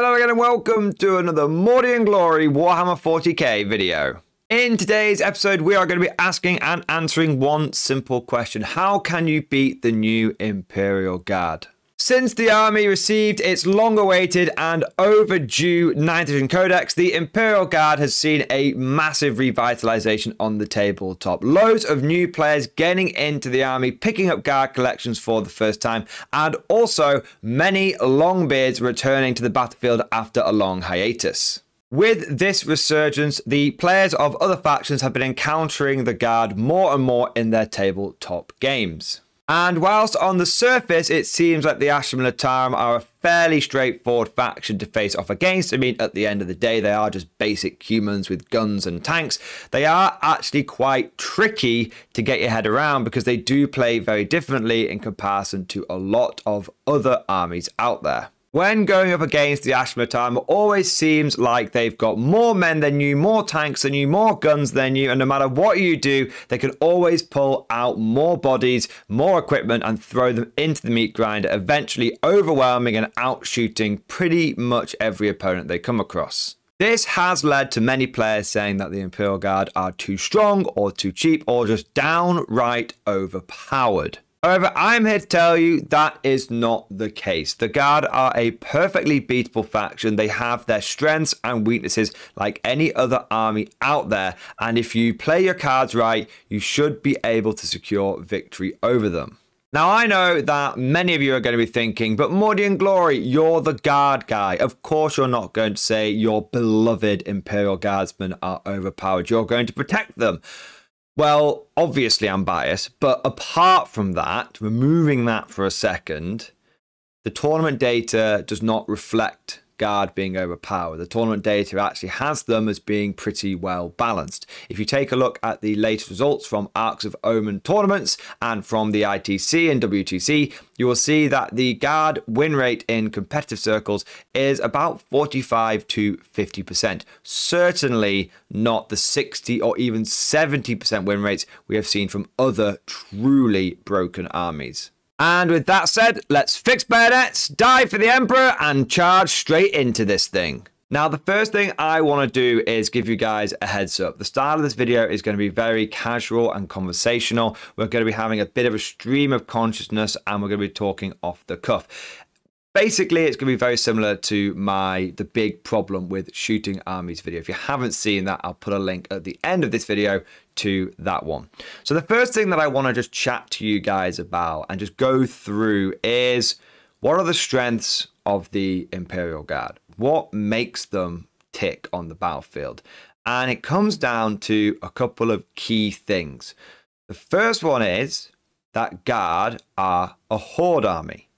Hello again and welcome to another Morty and Glory Warhammer 40k video. In today's episode, we are going to be asking and answering one simple question. How can you beat the new Imperial Guard? Since the army received its long awaited and overdue 9th edition codex, the Imperial Guard has seen a massive revitalization on the tabletop. Loads of new players getting into the army, picking up guard collections for the first time, and also many longbeards returning to the battlefield after a long hiatus. With this resurgence, the players of other factions have been encountering the Guard more and more in their tabletop games. And whilst on the surface it seems like the Ashram and are a fairly straightforward faction to face off against, I mean, at the end of the day, they are just basic humans with guns and tanks, they are actually quite tricky to get your head around because they do play very differently in comparison to a lot of other armies out there. When going up against the Ashmatam, always seems like they've got more men than you, more tanks than you, more guns than you, and no matter what you do, they can always pull out more bodies, more equipment, and throw them into the meat grinder, eventually overwhelming and outshooting pretty much every opponent they come across. This has led to many players saying that the Imperial Guard are too strong or too cheap or just downright overpowered. However, I'm here to tell you that is not the case. The Guard are a perfectly beatable faction. They have their strengths and weaknesses like any other army out there. And if you play your cards right, you should be able to secure victory over them. Now, I know that many of you are going to be thinking, but Mordian Glory, you're the guard guy. Of course, you're not going to say your beloved Imperial Guardsmen are overpowered. You're going to protect them. Well, obviously I'm biased, but apart from that, removing that for a second, the tournament data does not reflect guard being overpowered. The tournament data actually has them as being pretty well balanced. If you take a look at the latest results from Arcs of Omen tournaments and from the ITC and WTC, you will see that the guard win rate in competitive circles is about 45 to 50%. Certainly not the 60 or even 70% win rates we have seen from other truly broken armies. And with that said, let's fix bayonets, dive for the Emperor, and charge straight into this thing. Now, the first thing I want to do is give you guys a heads up. The style of this video is going to be very casual and conversational. We're going to be having a bit of a stream of consciousness and we're going to be talking off the cuff. Basically, it's going to be very similar to my The Big Problem with Shooting Armies video. If you haven't seen that, I'll put a link at the end of this video to that one. So the first thing that I want to just chat to you guys about and just go through is what are the strengths of the Imperial Guard? What makes them tick on the battlefield? And it comes down to a couple of key things. The first one is that Guard are a horde army.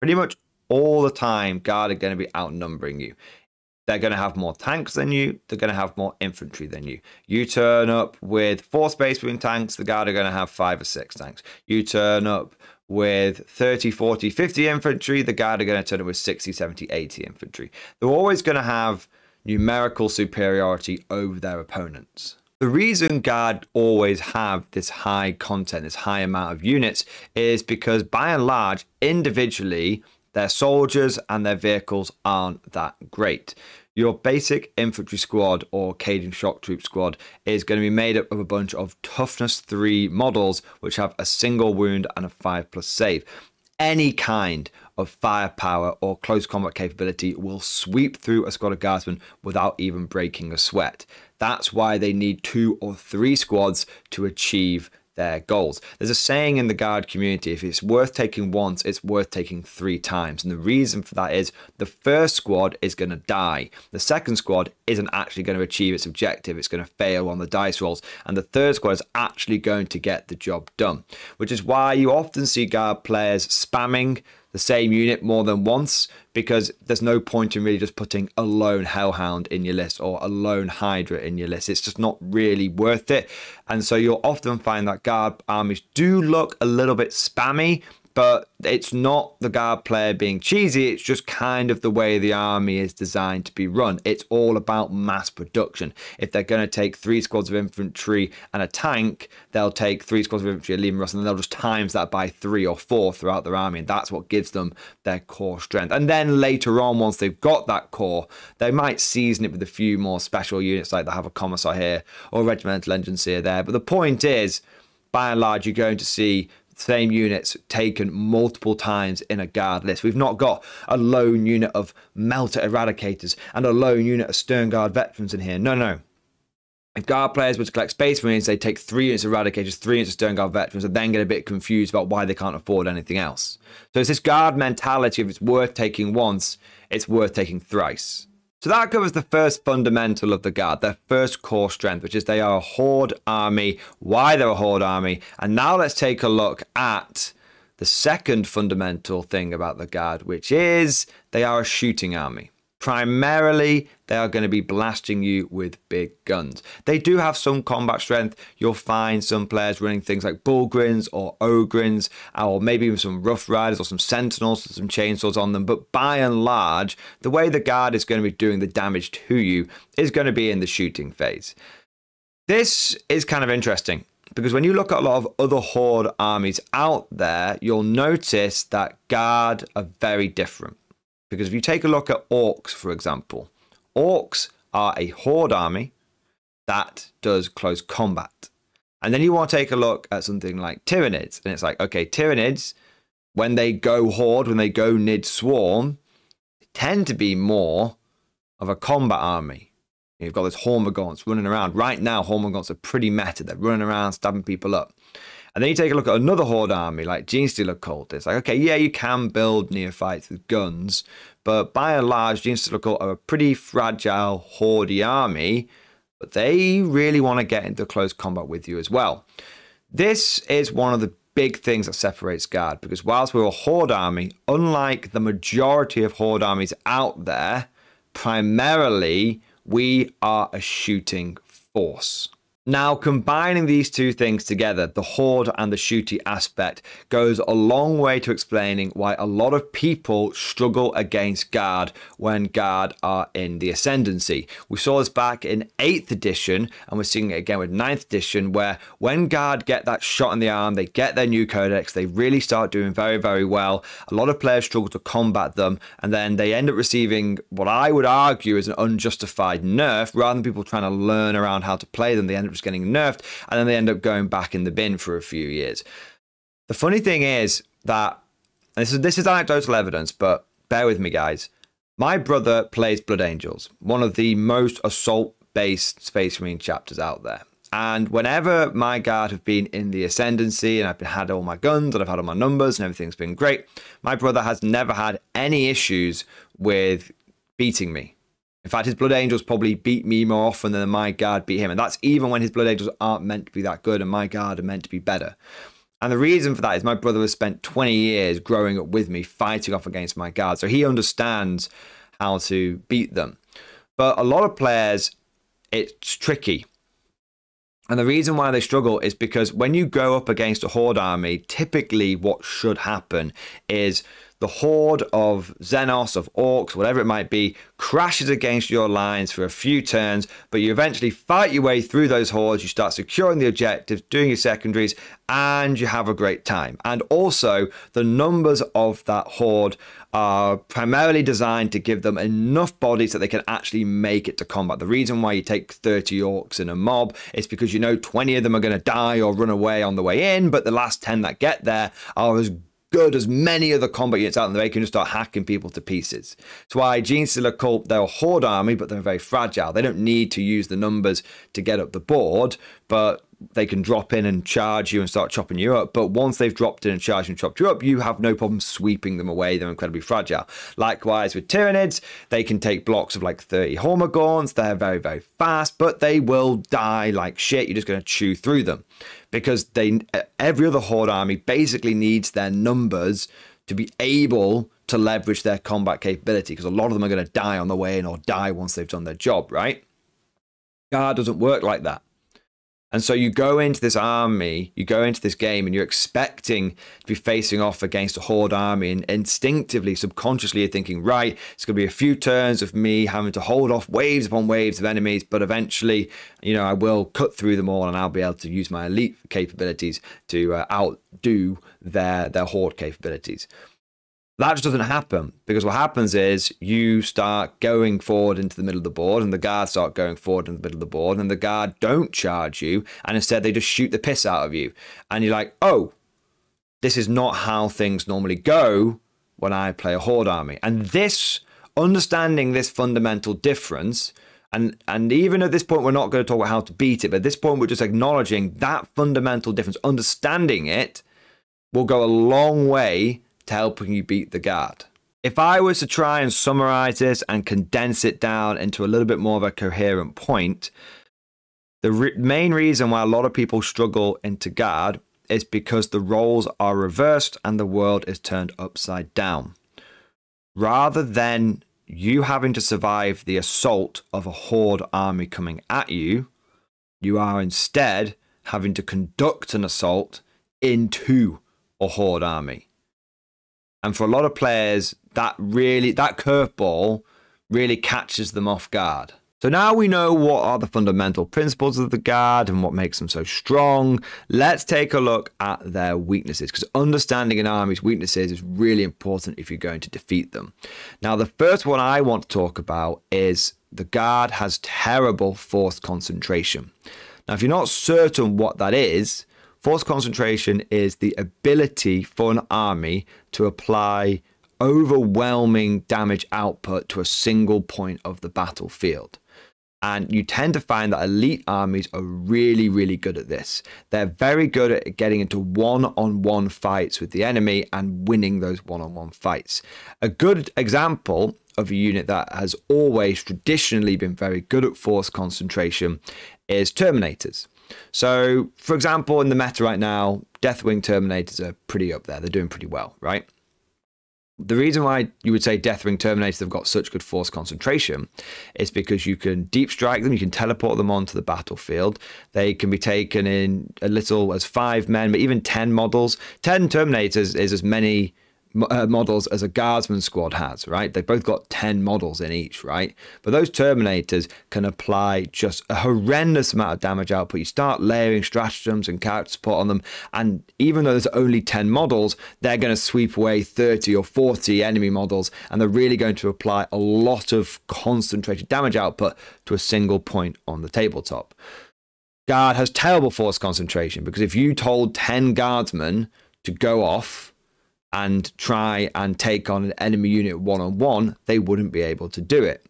Pretty much all the time, Guard are going to be outnumbering you. They're going to have more tanks than you. They're going to have more infantry than you. You turn up with four Space between tanks, the Guard are going to have five or six tanks. You turn up with 30, 40, 50 infantry, the Guard are going to turn up with 60, 70, 80 infantry. They're always going to have numerical superiority over their opponents. The reason Guard always have this high content, this high amount of units, is because by and large, individually, their soldiers and their vehicles aren't that great. Your basic infantry squad or cadence shock troop squad is going to be made up of a bunch of toughness 3 models which have a single wound and a 5 plus save. Any kind of firepower or close combat capability will sweep through a squad of guardsmen without even breaking a sweat. That's why they need two or three squads to achieve their goals. There's a saying in the guard community if it's worth taking once, it's worth taking three times. And the reason for that is the first squad is going to die. The second squad isn't actually going to achieve its objective, it's going to fail on the dice rolls. And the third squad is actually going to get the job done, which is why you often see guard players spamming the same unit more than once because there's no point in really just putting a lone Hellhound in your list or a lone Hydra in your list. It's just not really worth it. And so you'll often find that guard armies do look a little bit spammy but it's not the guard player being cheesy. It's just kind of the way the army is designed to be run. It's all about mass production. If they're going to take three squads of infantry and a tank, they'll take three squads of infantry, a Lehman Russ, and they'll just times that by three or four throughout their army. And that's what gives them their core strength. And then later on, once they've got that core, they might season it with a few more special units, like they have a commissar here or regimental engineer there. But the point is, by and large, you're going to see same units taken multiple times in a guard list. We've not got a lone unit of Melter Eradicators and a lone unit of Stern Guard veterans in here. No, no. If guard players were to collect Space Marines, they take three units of Eradicators, three units of Stern Guard veterans, and then get a bit confused about why they can't afford anything else. So it's this guard mentality of it's worth taking once, it's worth taking thrice. So that covers the first fundamental of the Guard, their first core strength, which is they are a horde army, why they're a horde army. And now let's take a look at the second fundamental thing about the Guard, which is they are a shooting army. Primarily, they are going to be blasting you with big guns. They do have some combat strength. You'll find some players running things like bullgrins or ogrins, or maybe even some rough riders or some sentinels with some chainsaws on them. But by and large, the way the guard is going to be doing the damage to you is going to be in the shooting phase. This is kind of interesting because when you look at a lot of other horde armies out there, you'll notice that guard are very different. Because if you take a look at orcs, for example, orcs are a horde army that does close combat. And then you want to take a look at something like Tyranids. And it's like, okay, Tyranids, when they go horde, when they go Nid swarm, tend to be more of a combat army. You've got those Hormagons running around. Right now, Hormagons are pretty meta. They're running around, stabbing people up. And then you take a look at another Horde army like Gene Stealer Cult. It's like, okay, yeah, you can build neophytes with guns, but by and large, Gene Stealer Cult are a pretty fragile, hordey army, but they really want to get into close combat with you as well. This is one of the big things that separates Guard because whilst we're a Horde army, unlike the majority of Horde armies out there, primarily we are a shooting force. Now, combining these two things together, the hoard and the shooty aspect, goes a long way to explaining why a lot of people struggle against guard when guard are in the ascendancy. We saw this back in 8th edition, and we're seeing it again with 9th edition, where when guard get that shot in the arm, they get their new codex, they really start doing very, very well. A lot of players struggle to combat them, and then they end up receiving what I would argue is an unjustified nerf. Rather than people trying to learn around how to play them, they end up getting nerfed, and then they end up going back in the bin for a few years. The funny thing is that this is this is anecdotal evidence, but bear with me, guys. My brother plays Blood Angels, one of the most assault-based Space Marine chapters out there. And whenever my guard have been in the ascendancy and I've had all my guns and I've had all my numbers and everything's been great, my brother has never had any issues with beating me in fact, his Blood Angels probably beat me more often than my guard beat him. And that's even when his Blood Angels aren't meant to be that good and my guard are meant to be better. And the reason for that is my brother has spent 20 years growing up with me fighting off against my guard. So he understands how to beat them. But a lot of players, it's tricky. And the reason why they struggle is because when you go up against a horde army, typically what should happen is the horde of Xenos, of orcs, whatever it might be, crashes against your lines for a few turns, but you eventually fight your way through those hordes. You start securing the objectives, doing your secondaries, and you have a great time. And also, the numbers of that horde are primarily designed to give them enough bodies that they can actually make it to combat. The reason why you take 30 orcs in a mob is because you know 20 of them are going to die or run away on the way in, but the last 10 that get there are as good as many other combat units out there. They can just start hacking people to pieces. That's why Gene still a cult. They're a horde army, but they're very fragile. They don't need to use the numbers to get up the board, but they can drop in and charge you and start chopping you up. But once they've dropped in and charged and chopped you up, you have no problem sweeping them away. They're incredibly fragile. Likewise with Tyranids, they can take blocks of like 30 Hormagaunts. They're very, very fast, but they will die like shit. You're just going to chew through them because they every other horde army basically needs their numbers to be able to leverage their combat capability because a lot of them are going to die on the way in or die once they've done their job, right? Gar doesn't work like that. And so you go into this army, you go into this game, and you're expecting to be facing off against a horde army. And instinctively, subconsciously, you're thinking, right, it's going to be a few turns of me having to hold off waves upon waves of enemies, but eventually, you know, I will cut through them all and I'll be able to use my elite capabilities to uh, outdo their, their horde capabilities. That just doesn't happen because what happens is you start going forward into the middle of the board, and the guards start going forward into the middle of the board, and the guard don't charge you, and instead they just shoot the piss out of you. And you're like, oh, this is not how things normally go when I play a horde army. And this, understanding this fundamental difference, and and even at this point we're not going to talk about how to beat it but at this point we're just acknowledging that fundamental difference understanding it will go a long way to helping you beat the guard. If I was to try and summarize this and condense it down into a little bit more of a coherent point, the re main reason why a lot of people struggle into guard is because the roles are reversed and the world is turned upside down. Rather than you having to survive the assault of a horde army coming at you, you are instead having to conduct an assault into a horde army. And for a lot of players, that really that curveball really catches them off guard. So now we know what are the fundamental principles of the guard and what makes them so strong. Let's take a look at their weaknesses because understanding an army's weaknesses is really important if you're going to defeat them. Now, the first one I want to talk about is the guard has terrible force concentration. Now, if you're not certain what that is, Force concentration is the ability for an army to apply overwhelming damage output to a single point of the battlefield. And you tend to find that elite armies are really, really good at this. They're very good at getting into one on one fights with the enemy and winning those one on one fights. A good example of a unit that has always traditionally been very good at force concentration is Terminators. So, for example, in the meta right now, Deathwing Terminators are pretty up there. They're doing pretty well, right? The reason why you would say Deathwing Terminators have got such good force concentration is because you can deep strike them, you can teleport them onto the battlefield. They can be taken in a little as five men, but even 10 models. 10 Terminators is as many uh, models as a guardsman squad has, right? They've both got 10 models in each, right? But those Terminators can apply just a horrendous amount of damage output. You start layering stratagems and character support on them, and even though there's only 10 models, they're going to sweep away 30 or 40 enemy models, and they're really going to apply a lot of concentrated damage output to a single point on the tabletop. Guard has terrible force concentration because if you told 10 guardsmen to go off and try and take on an enemy unit one on one, they wouldn't be able to do it.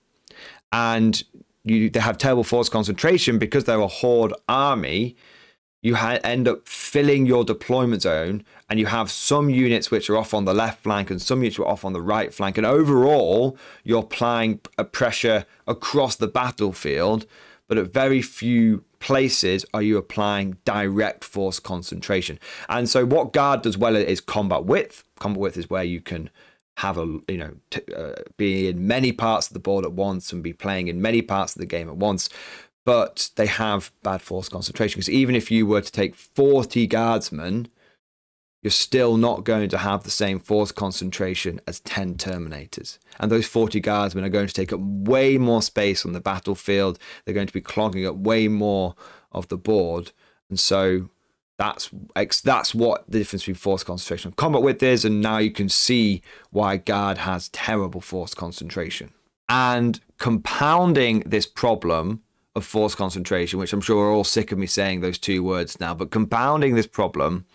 And you, they have terrible force concentration because they're a horde army. You end up filling your deployment zone, and you have some units which are off on the left flank and some units are off on the right flank. And overall, you're applying a pressure across the battlefield, but at very few places are you applying direct force concentration. And so, what guard does well is combat width. Commonwealth is where you can have a you know uh, be in many parts of the board at once and be playing in many parts of the game at once but they have bad force concentration because even if you were to take 40 guardsmen you're still not going to have the same force concentration as 10 terminators and those 40 guardsmen are going to take up way more space on the battlefield they're going to be clogging up way more of the board and so that's that's what the difference between force concentration and combat width is, and now you can see why guard has terrible force concentration. And compounding this problem of force concentration, which I'm sure are all sick of me saying those two words now, but compounding this problem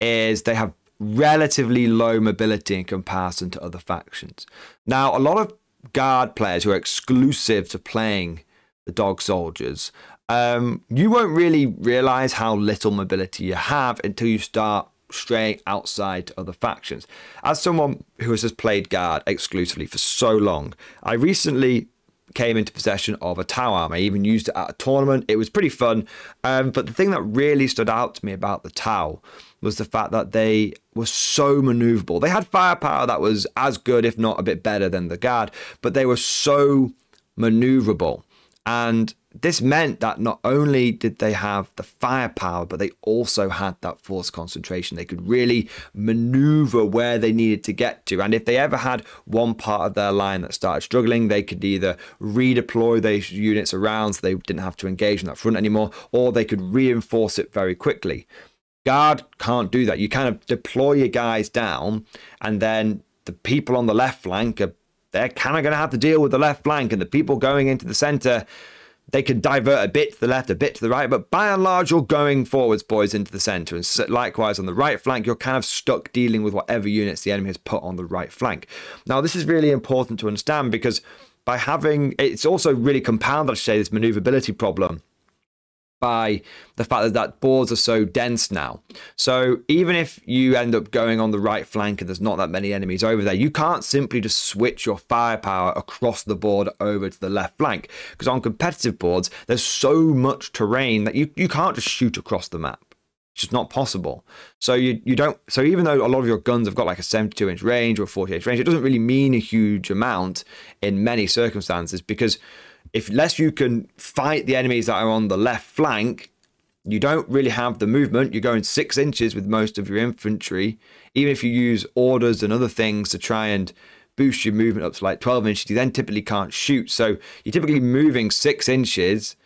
is they have relatively low mobility in comparison to other factions. Now, a lot of guard players who are exclusive to playing the dog soldiers. Um, you won't really realize how little mobility you have until you start straying outside other factions. As someone who has played guard exclusively for so long, I recently came into possession of a tower arm. I even used it at a tournament. It was pretty fun. Um, but the thing that really stood out to me about the Tau was the fact that they were so maneuverable. They had firepower that was as good, if not a bit better, than the guard, but they were so maneuverable. And this meant that not only did they have the firepower, but they also had that force concentration. They could really maneuver where they needed to get to. And if they ever had one part of their line that started struggling, they could either redeploy those units around so they didn't have to engage in that front anymore, or they could reinforce it very quickly. Guard can't do that. You kind of deploy your guys down, and then the people on the left flank are they're kind of going to have to deal with the left flank and the people going into the centre. They can divert a bit to the left, a bit to the right, but by and large, you're going forwards, boys, into the centre. And likewise, on the right flank, you're kind of stuck dealing with whatever units the enemy has put on the right flank. Now, this is really important to understand because by having, it's also really compounded, I should say, this manoeuvrability problem by the fact that that boards are so dense now. So even if you end up going on the right flank and there's not that many enemies over there, you can't simply just switch your firepower across the board over to the left flank because on competitive boards, there's so much terrain that you, you can't just shoot across the map. It's just not possible. So you, you don't, so even though a lot of your guns have got like a 72 inch range or 48 range, it doesn't really mean a huge amount in many circumstances because if unless you can fight the enemies that are on the left flank, you don't really have the movement. You're going six inches with most of your infantry. Even if you use orders and other things to try and boost your movement up to like 12 inches, you then typically can't shoot. So you're typically moving six inches.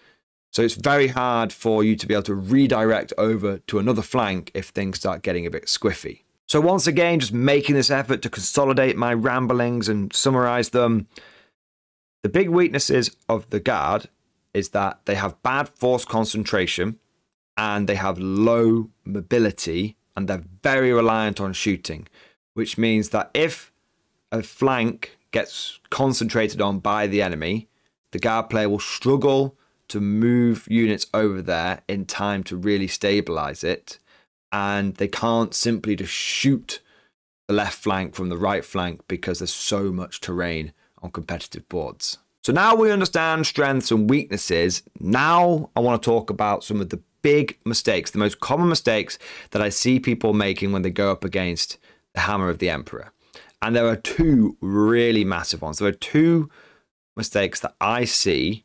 So it's very hard for you to be able to redirect over to another flank if things start getting a bit squiffy. So once again, just making this effort to consolidate my ramblings and summarize them. The big weaknesses of the guard is that they have bad force concentration and they have low mobility and they're very reliant on shooting, which means that if a flank gets concentrated on by the enemy, the guard player will struggle to move units over there in time to really stabilize it. And they can't simply just shoot the left flank from the right flank because there's so much terrain on competitive boards. So now we understand strengths and weaknesses. Now I want to talk about some of the big mistakes, the most common mistakes that I see people making when they go up against the hammer of the emperor. And there are two really massive ones. There are two mistakes that I see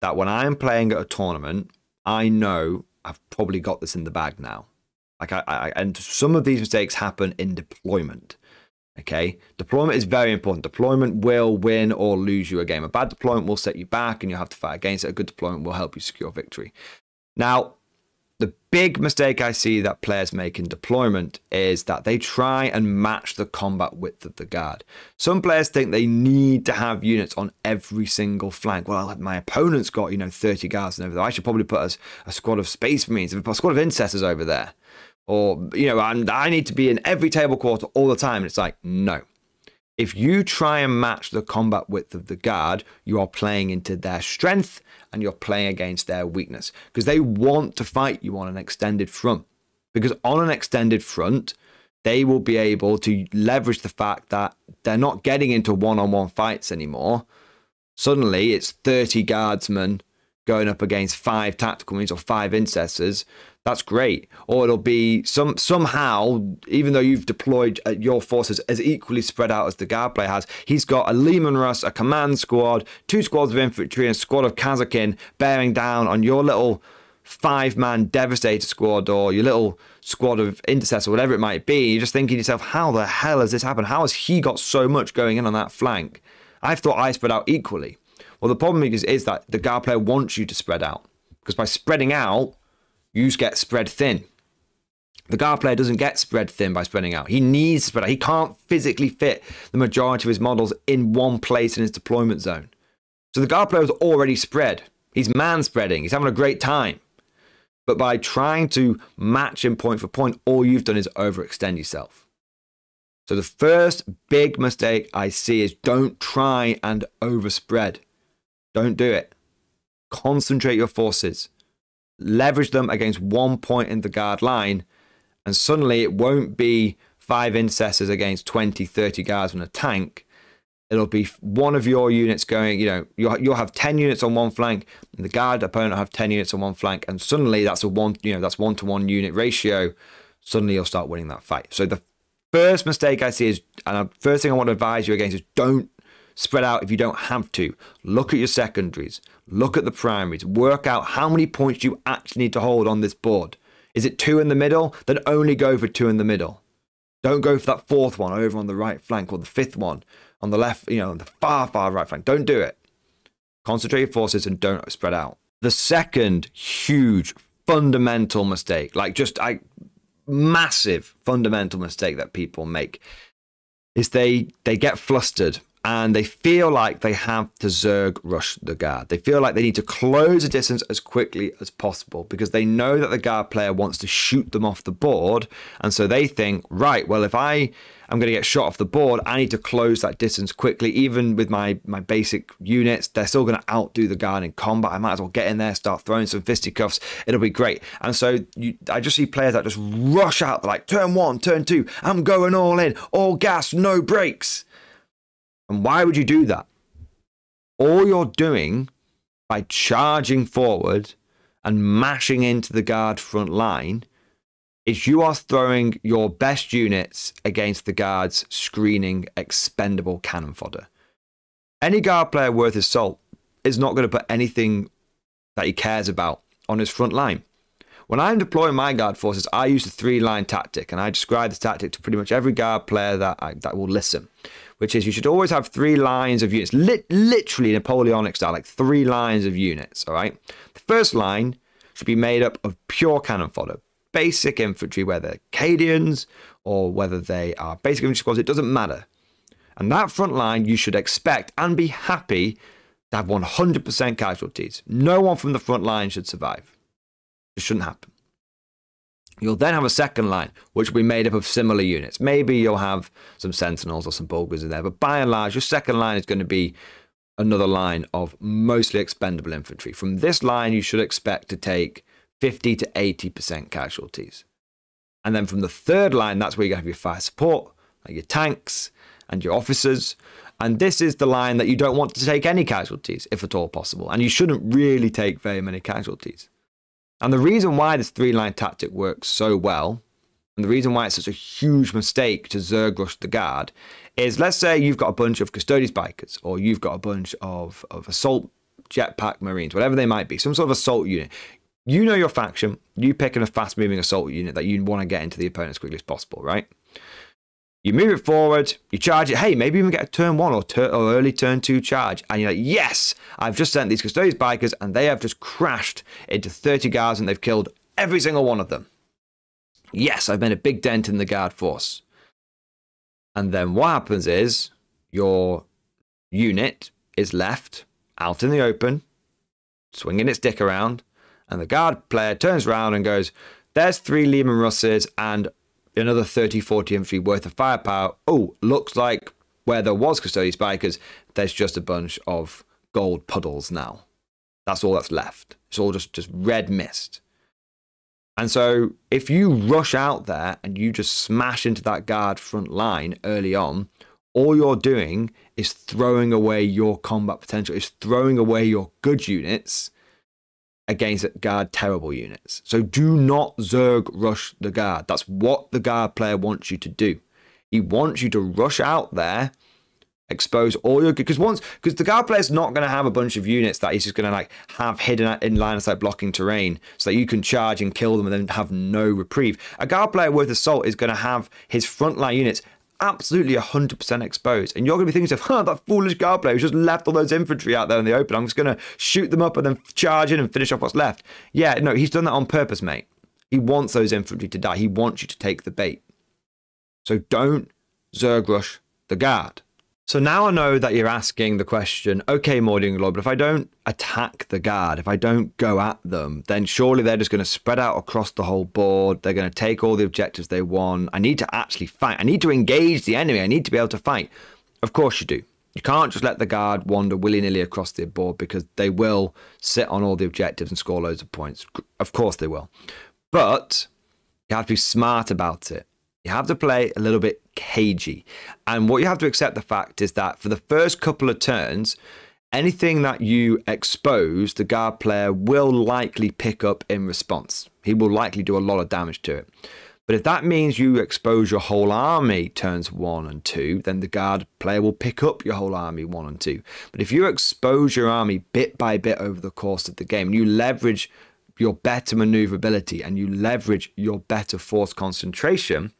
that when I am playing at a tournament, I know I've probably got this in the bag now. Like I, I and some of these mistakes happen in deployment. Okay, deployment is very important. Deployment will win or lose you a game. A bad deployment will set you back and you'll have to fight against it. A good deployment will help you secure victory. Now, the big mistake I see that players make in deployment is that they try and match the combat width of the guard. Some players think they need to have units on every single flank. Well, my opponent's got, you know, 30 guards over there. I should probably put a, a squad of space marines, a squad of incestors over there or you know I'm, i need to be in every table quarter all the time and it's like no if you try and match the combat width of the guard you are playing into their strength and you're playing against their weakness because they want to fight you on an extended front because on an extended front they will be able to leverage the fact that they're not getting into one-on-one -on -one fights anymore suddenly it's 30 guardsmen going up against five tactical marines or five intercessors, that's great. Or it'll be some somehow, even though you've deployed uh, your forces as equally spread out as the guard player has, he's got a Lehman Russ, a command squad, two squads of infantry, and a squad of Kazakin bearing down on your little five man devastator squad or your little squad of intercessor, whatever it might be, you're just thinking to yourself, how the hell has this happened? How has he got so much going in on that flank? I thought I spread out equally. Well, the problem is, is that the guard player wants you to spread out because by spreading out, you get spread thin. The guard player doesn't get spread thin by spreading out. He needs to spread out. He can't physically fit the majority of his models in one place in his deployment zone. So the guard player is already spread. He's man spreading. He's having a great time. But by trying to match him point for point, all you've done is overextend yourself. So the first big mistake I see is don't try and overspread. Don't do it. Concentrate your forces. Leverage them against one point in the guard line, and suddenly it won't be five incessors against 20, 30 guards on a tank. It'll be one of your units going, you know, you'll, you'll have 10 units on one flank, and the guard opponent will have 10 units on one flank, and suddenly that's a one, you know, that's one to one unit ratio. Suddenly you'll start winning that fight. So the first mistake I see is, and the first thing I want to advise you against is don't Spread out if you don't have to. Look at your secondaries. Look at the primaries. Work out how many points you actually need to hold on this board. Is it two in the middle? Then only go for two in the middle. Don't go for that fourth one over on the right flank or the fifth one on the left, you know, the far, far right flank. Don't do it. Concentrate your forces and don't spread out. The second huge fundamental mistake, like just a massive fundamental mistake that people make is they they get flustered and they feel like they have to Zerg rush the guard. They feel like they need to close the distance as quickly as possible because they know that the guard player wants to shoot them off the board. And so they think, right, well, if I am going to get shot off the board, I need to close that distance quickly. Even with my, my basic units, they're still going to outdo the guard in combat. I might as well get in there, start throwing some fisticuffs. It'll be great. And so you, I just see players that just rush out, like turn one, turn two, I'm going all in, all gas, no brakes and why would you do that? All you're doing by charging forward and mashing into the guard front line is you are throwing your best units against the guard's screening expendable cannon fodder. Any guard player worth his salt is not going to put anything that he cares about on his front line. When I'm deploying my guard forces, I use the three line tactic, and I describe this tactic to pretty much every guard player that, I, that will listen which is you should always have three lines of units, lit literally Napoleonic style, like three lines of units, all right? The first line should be made up of pure cannon fodder, basic infantry, whether Acadians or whether they are basic infantry squads, it doesn't matter. And that front line, you should expect and be happy to have 100% casualties. No one from the front line should survive. It shouldn't happen. You'll then have a second line, which will be made up of similar units. Maybe you'll have some Sentinels or some Bulgars in there, but by and large, your second line is going to be another line of mostly expendable infantry. From this line, you should expect to take 50 to 80% casualties. And then from the third line, that's where you have your fire support, like your tanks and your officers. And this is the line that you don't want to take any casualties, if at all possible. And you shouldn't really take very many casualties. And the reason why this three line tactic works so well, and the reason why it's such a huge mistake to Zerg rush the guard, is let's say you've got a bunch of custodies bikers, or you've got a bunch of, of assault jetpack marines, whatever they might be, some sort of assault unit. You know your faction, you pick a fast moving assault unit that you want to get into the opponent as quickly as possible, right? You move it forward, you charge it. Hey, maybe even get a turn one or, tur or early turn two charge. And you're like, yes, I've just sent these custodians bikers and they have just crashed into 30 guards and they've killed every single one of them. Yes, I've made a big dent in the guard force. And then what happens is your unit is left out in the open, swinging its dick around, and the guard player turns around and goes, There's three Lehman Russes and another 30, 40 infantry worth of firepower. Oh, looks like where there was custodian spikers, there's just a bunch of gold puddles now. That's all that's left. It's all just, just red mist. And so if you rush out there and you just smash into that guard front line early on, all you're doing is throwing away your combat potential, is throwing away your good units against guard terrible units. So do not Zerg rush the guard. That's what the guard player wants you to do. He wants you to rush out there, expose all your because once because the guard player's not going to have a bunch of units that he's just going to like have hidden in line of sight blocking terrain so that you can charge and kill them and then have no reprieve. A guard player worth assault is going to have his frontline units absolutely 100% exposed. And you're going to be thinking "Of yourself, that foolish guard player who's just left all those infantry out there in the open. I'm just going to shoot them up and then charge in and finish off what's left. Yeah, no, he's done that on purpose, mate. He wants those infantry to die. He wants you to take the bait. So don't Zerg rush the guard. So now I know that you're asking the question, okay, Mording Lord, but if I don't attack the guard, if I don't go at them, then surely they're just going to spread out across the whole board. They're going to take all the objectives they want. I need to actually fight. I need to engage the enemy. I need to be able to fight. Of course you do. You can't just let the guard wander willy nilly across the board because they will sit on all the objectives and score loads of points. Of course they will. But you have to be smart about it. You have to play a little bit cagey. And what you have to accept the fact is that for the first couple of turns, anything that you expose, the guard player will likely pick up in response. He will likely do a lot of damage to it. But if that means you expose your whole army turns one and two, then the guard player will pick up your whole army one and two. But if you expose your army bit by bit over the course of the game, you leverage your better maneuverability and you leverage your better force concentration,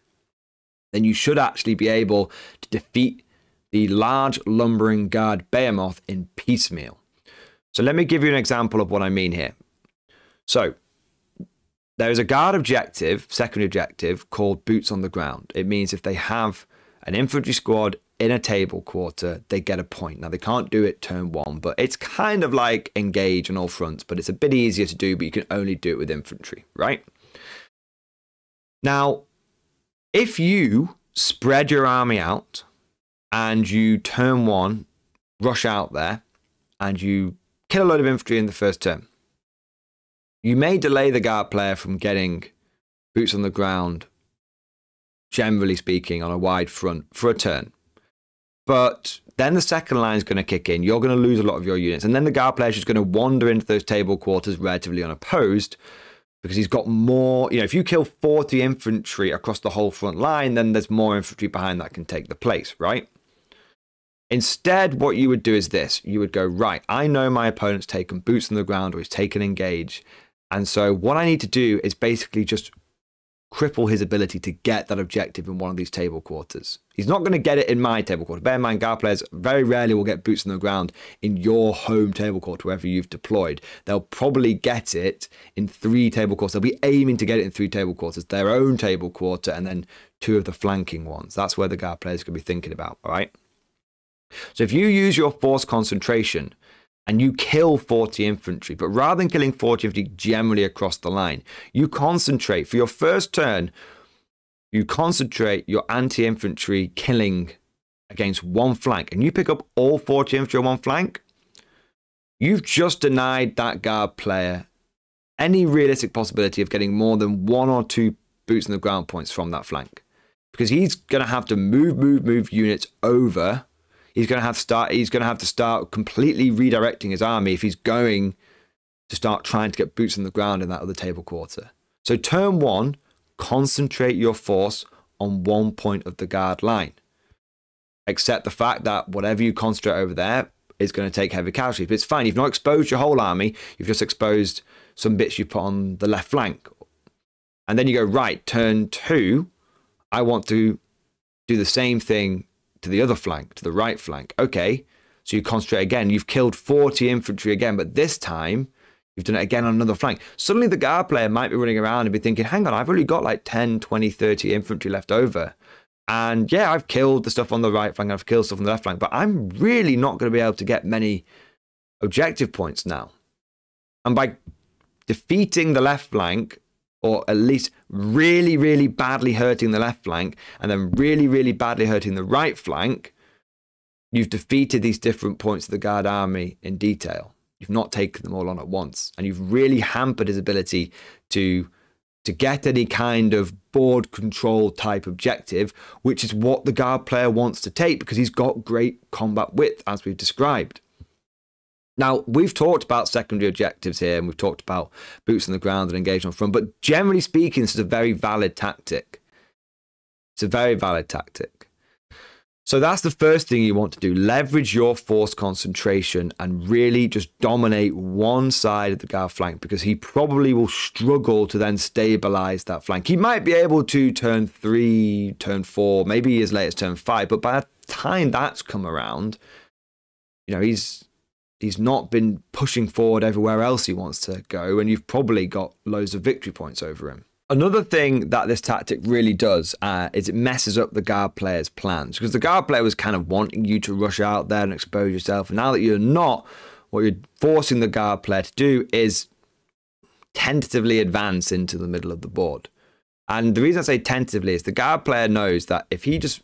then you should actually be able to defeat the large lumbering guard behemoth in piecemeal. So let me give you an example of what I mean here. So there is a guard objective, secondary objective, called boots on the ground. It means if they have an infantry squad in a table quarter, they get a point. Now they can't do it turn one, but it's kind of like engage on all fronts, but it's a bit easier to do, but you can only do it with infantry, right? Now, if you spread your army out and you turn one, rush out there, and you kill a load of infantry in the first turn, you may delay the guard player from getting boots on the ground, generally speaking, on a wide front for a turn. But then the second line is going to kick in. You're going to lose a lot of your units. And then the guard player is going to wander into those table quarters relatively unopposed because he's got more. You know, if you kill 40 infantry across the whole front line, then there's more infantry behind that can take the place, right? Instead, what you would do is this you would go, right, I know my opponent's taken boots on the ground or he's taken engage. And so, what I need to do is basically just cripple his ability to get that objective in one of these table quarters. He's not going to get it in my table quarter. Bear in mind, guard players very rarely will get boots on the ground in your home table quarter, wherever you've deployed. They'll probably get it in three table quarters. They'll be aiming to get it in three table quarters, their own table quarter, and then two of the flanking ones. That's where the guard players could be thinking about, all right? So if you use your force concentration and you kill 40 infantry. But rather than killing 40 infantry generally across the line, you concentrate for your first turn, you concentrate your anti infantry killing against one flank, and you pick up all 40 infantry on one flank. You've just denied that guard player any realistic possibility of getting more than one or two boots on the ground points from that flank because he's going to have to move, move, move units over he's going to have start. He's going to have to start completely redirecting his army if he's going to start trying to get boots on the ground in that other table quarter. So turn one, concentrate your force on one point of the guard line. Accept the fact that whatever you concentrate over there is going to take heavy casualties. But it's fine. You've not exposed your whole army. You've just exposed some bits you put on the left flank. And then you go, right, turn two, I want to do the same thing to the other flank, to the right flank. Okay, so you concentrate again. You've killed 40 infantry again, but this time you've done it again on another flank. Suddenly the guard player might be running around and be thinking, hang on, I've only got like 10, 20, 30 infantry left over. And yeah, I've killed the stuff on the right flank, I've killed stuff on the left flank, but I'm really not going to be able to get many objective points now. And by defeating the left flank, or at least really, really badly hurting the left flank and then really, really badly hurting the right flank, you've defeated these different points of the Guard army in detail. You've not taken them all on at once. And you've really hampered his ability to to get any kind of board control type objective, which is what the guard player wants to take because he's got great combat width, as we've described. Now, we've talked about secondary objectives here and we've talked about boots on the ground and engagement from, but generally speaking, this is a very valid tactic. It's a very valid tactic. So that's the first thing you want to do. Leverage your force concentration and really just dominate one side of the guard flank because he probably will struggle to then stabilize that flank. He might be able to turn three, turn four, maybe as late as turn five, but by the time that's come around, you know, he's he's not been pushing forward everywhere else he wants to go, and you've probably got loads of victory points over him. Another thing that this tactic really does uh, is it messes up the guard player's plans because the guard player was kind of wanting you to rush out there and expose yourself. And now that you're not, what you're forcing the guard player to do is tentatively advance into the middle of the board. And the reason I say tentatively is the guard player knows that if he just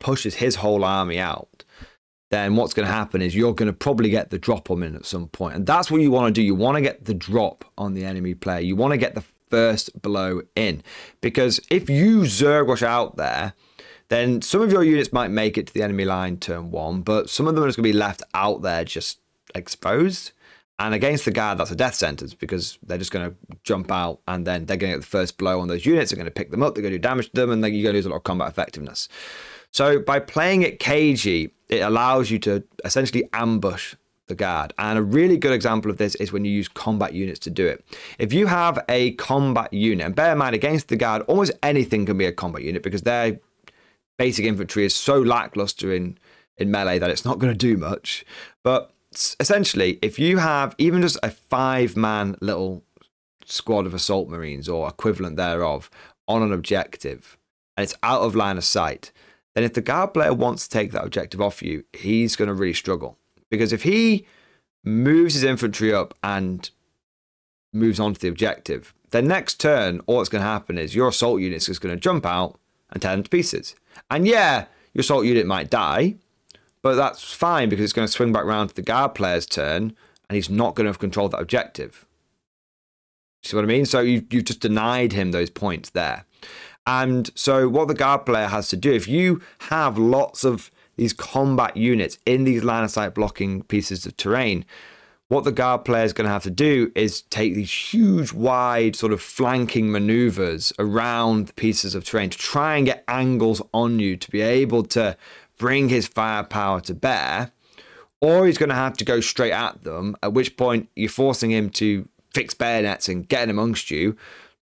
pushes his whole army out, then what's going to happen is you're going to probably get the drop on him at some point. And that's what you want to do. You want to get the drop on the enemy player. You want to get the first blow in. Because if you rush out there, then some of your units might make it to the enemy line turn one, but some of them are just going to be left out there just exposed. And against the guard, that's a death sentence because they're just going to jump out and then they're going to get the first blow on those units. They're going to pick them up. They're going to do damage to them and then you're going to lose a lot of combat effectiveness. So by playing it cagey, it allows you to essentially ambush the guard. And a really good example of this is when you use combat units to do it. If you have a combat unit, and bear in mind against the guard, almost anything can be a combat unit because their basic infantry is so lackluster in, in melee that it's not going to do much. But essentially, if you have even just a five man little squad of assault marines or equivalent thereof on an objective, and it's out of line of sight, then if the guard player wants to take that objective off you, he's going to really struggle. Because if he moves his infantry up and moves on to the objective, then next turn, all that's going to happen is your assault unit is going to jump out and tear them to pieces. And yeah, your assault unit might die, but that's fine because it's going to swing back round to the guard player's turn and he's not going to have controlled that objective. See what I mean? So you, you've just denied him those points there. And so, what the guard player has to do, if you have lots of these combat units in these line of sight blocking pieces of terrain, what the guard player is going to have to do is take these huge, wide, sort of flanking maneuvers around pieces of terrain to try and get angles on you to be able to bring his firepower to bear. Or he's going to have to go straight at them, at which point you're forcing him to fix bayonets and get in amongst you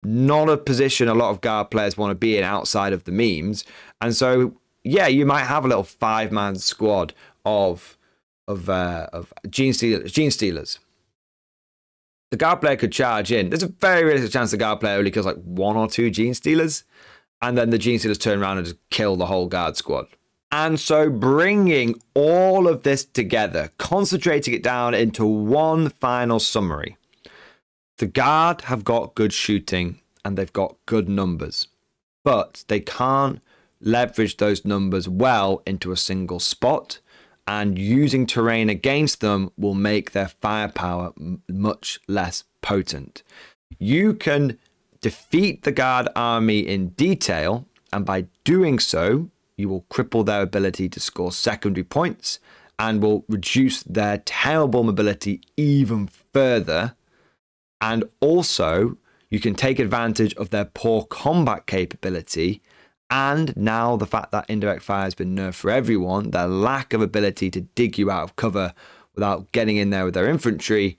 not a position a lot of guard players want to be in outside of the memes. And so, yeah, you might have a little five man squad of of uh, of gene stealers, gene stealers. The guard player could charge in. There's a very realistic chance the guard player only kills like one or two gene stealers, and then the gene stealers turn around and just kill the whole guard squad. And so, bringing all of this together, concentrating it down into one final summary. The guard have got good shooting and they've got good numbers, but they can't leverage those numbers well into a single spot. And using terrain against them will make their firepower much less potent. You can defeat the guard army in detail, and by doing so, you will cripple their ability to score secondary points and will reduce their terrible mobility even further and also, you can take advantage of their poor combat capability. And now, the fact that indirect fire has been nerfed for everyone, their lack of ability to dig you out of cover without getting in there with their infantry.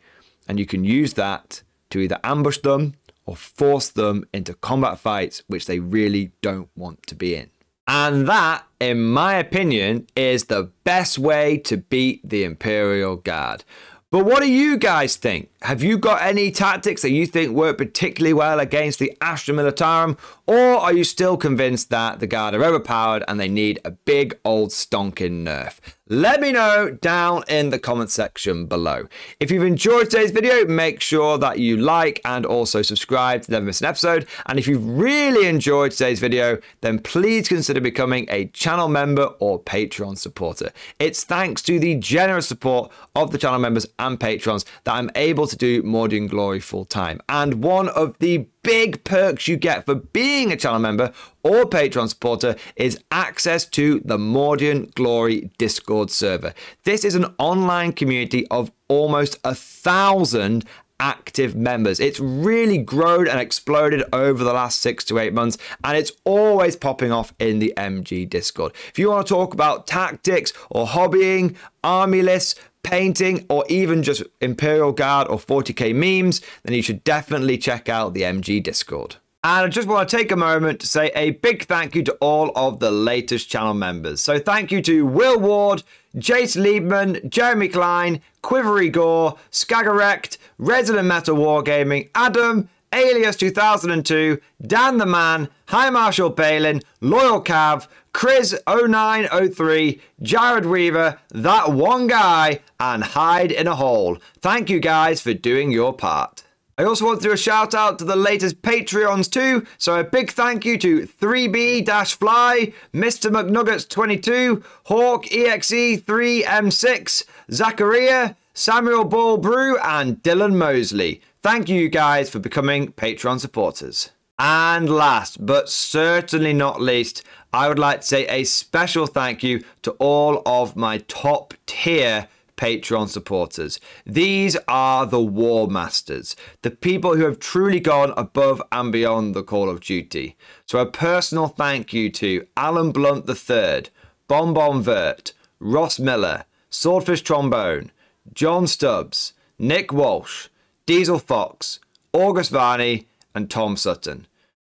And you can use that to either ambush them or force them into combat fights, which they really don't want to be in. And that, in my opinion, is the best way to beat the Imperial Guard. But what do you guys think? Have you got any tactics that you think work particularly well against the Astra Militarum, or are you still convinced that the Guard are overpowered and they need a big old stonking nerf? Let me know down in the comment section below. If you've enjoyed today's video, make sure that you like and also subscribe to never miss an episode. And if you've really enjoyed today's video, then please consider becoming a channel member or Patreon supporter. It's thanks to the generous support of the channel members and patrons that I'm able to do Mordian Glory full time. And one of the big perks you get for being a channel member or Patreon supporter is access to the Mordian Glory Discord server. This is an online community of almost a thousand active members. It's really grown and exploded over the last six to eight months, and it's always popping off in the MG Discord. If you want to talk about tactics or hobbying, army lists, painting, or even just Imperial Guard or 40k memes, then you should definitely check out the MG Discord. And I just want to take a moment to say a big thank you to all of the latest channel members. So thank you to Will Ward, Jace Liebman, Jeremy Klein, Quivery Gore, Skagarect, Resident Metal Wargaming, Adam, Alias 2002, Dan the Man, High Marshal Balin, Loyal Cav, Chris 0903, Jared Weaver, That One Guy, and Hide in a Hole. Thank you guys for doing your part. I also want to do a shout out to the latest Patreons too, so a big thank you to 3B-Fly, Mr. McNuggets22, Hawk EXE3M6, Zachariah, Samuel Ball Brew, and Dylan Mosley. Thank you guys for becoming Patreon supporters. And last, but certainly not least, I would like to say a special thank you to all of my top tier Patreon supporters. These are the War Masters, the people who have truly gone above and beyond the Call of Duty. So a personal thank you to Alan Blunt III, Bon Bon Vert, Ross Miller, Swordfish Trombone, John Stubbs, Nick Walsh, Diesel Fox, August Varney, and Tom Sutton.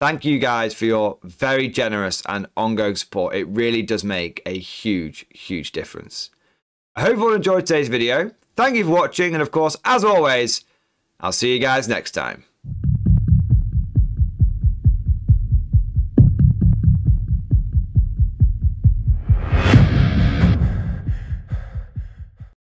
Thank you guys for your very generous and ongoing support. It really does make a huge, huge difference. I hope you all enjoyed today's video. Thank you for watching, and of course, as always, I'll see you guys next time.